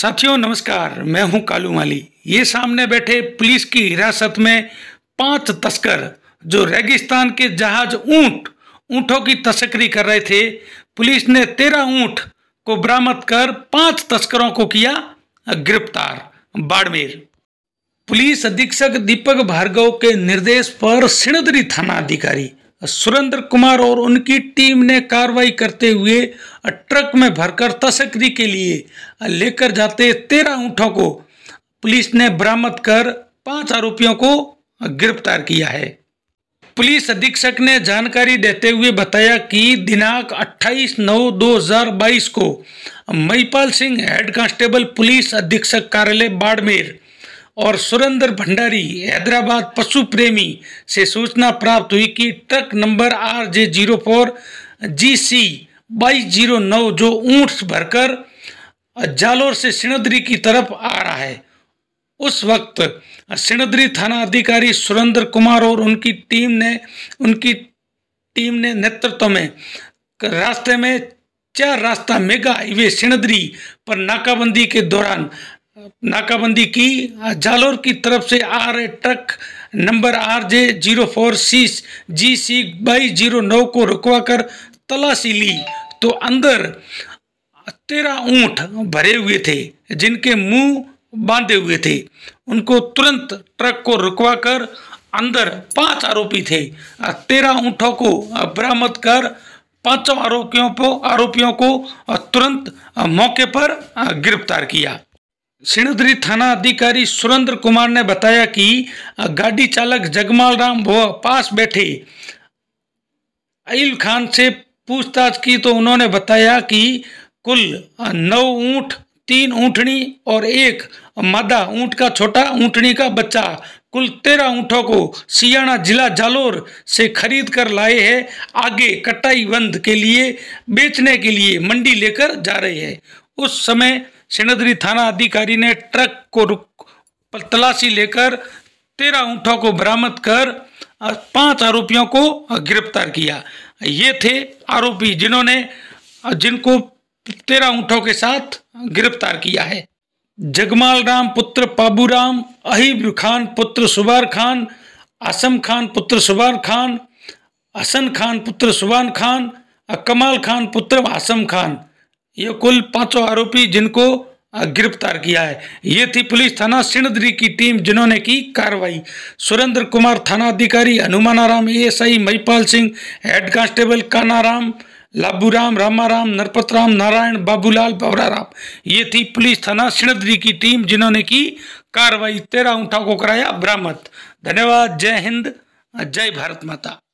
साथियों नमस्कार मैं हूं कालू माली ये सामने बैठे पुलिस की हिरासत में पांच तस्कर जो रेगिस्तान के जहाज ऊंट ऊंटों की तस्करी कर रहे थे पुलिस ने तेरह ऊंट को बरामद कर पांच तस्करों को किया गिरफ्तार बाड़मेर पुलिस अधीक्षक दीपक भार्गव के निर्देश पर सिणदरी थाना अधिकारी सुरेंद्र कुमार और उनकी टीम ने कार्रवाई करते हुए ट्रक में भरकर तस्करी के लिए लेकर जाते तेरह ऊँटों को पुलिस ने बरामद कर पांच आरोपियों को गिरफ्तार किया है पुलिस अधीक्षक ने जानकारी देते हुए बताया कि दिनांक 28 नौ 2022 को Mahipal Singh head constable police अधीक्षक कार्यालय बाड़मेर और सुरेंद्र भंडारी हैदराबाद पशु प्रेमी से सूचना प्राप्त हुई कि truck number R J zero four G C बाईस जीरो नौ जो ऊँट भरकर जालोर से सिणद्री की तरफ आ रहा है उस वक्त सिणद्री थाना अधिकारी सुरेंद्र कुमार और उनकी टीम ने उनकी टीम ने नेतृत्व में रास्ते में चार रास्ता मेगा हाईवे सिणद्री पर नाकाबंदी के दौरान नाकाबंदी की जालोर की तरफ से आ रहे truck number R J zero four C G C बाई जीरो नौ को रुकवा कर तलाशी ली तो अंदर तेरह ऊँट भरे हुए थे जिनके मुंह बांधे हुए थे उनको तुरंत ट्रक को रुकवा कर अंदर पांच आरोपी थे तेरह ऊँटों को बरामद कर पांचों आरोपियों को आरोपियों को तुरंत मौके पर गिरफ्तार किया सिणुद्री थाना अधिकारी सुरेंद्र कुमार ने बताया कि गाड़ी चालक जगमाल राम वो पास बैठे अल खान से पूछताछ की तो उन्होंने बताया कि कुल नौ ऊंट तीन ऊंटनी और एक मादा ऊँट का छोटा ऊँटनी का बच्चा कुल तेरह ऊंटों को सियाणा जिला जालोर से खरीद कर लाए हैं आगे कटाई बंद के लिए बेचने के लिए मंडी लेकर जा रहे हैं उस समय सेनादरी थाना अधिकारी ने ट्रक को रुक तलाशी लेकर तेरह ऊँटों को बरामद कर पांच आरोपियों को गिरफ्तार किया ये थे आरोपी जिन्होंने जिनको तेरह ऊँटों के साथ गिरफ्तार किया है जगमाल राम पुत्र पाबूराम अहिब खान पुत्र सुबार खान आसम खान पुत्र सुबार खान हसन खान पुत्र सुबान खान कमाल खान पुत्र आसम खान ये कुल पांचों आरोपी जिनको गिरफ्तार किया है ये थी पुलिस थाना सिणदरी की टीम जिन्होंने की कार्रवाई सुरेंद्र कुमार थाना अधिकारी Hanumanaram S I Mahipal Singh head constable Kanaram Laburam Ramaram Narpatram Narayan Babulal Ram ये थी पुलिस थाना सिणदरी की टीम जिन्होंने की कार्रवाई तेरह ऊँटा को कराया बरामद धन्यवाद जय हिंद जय भारत माता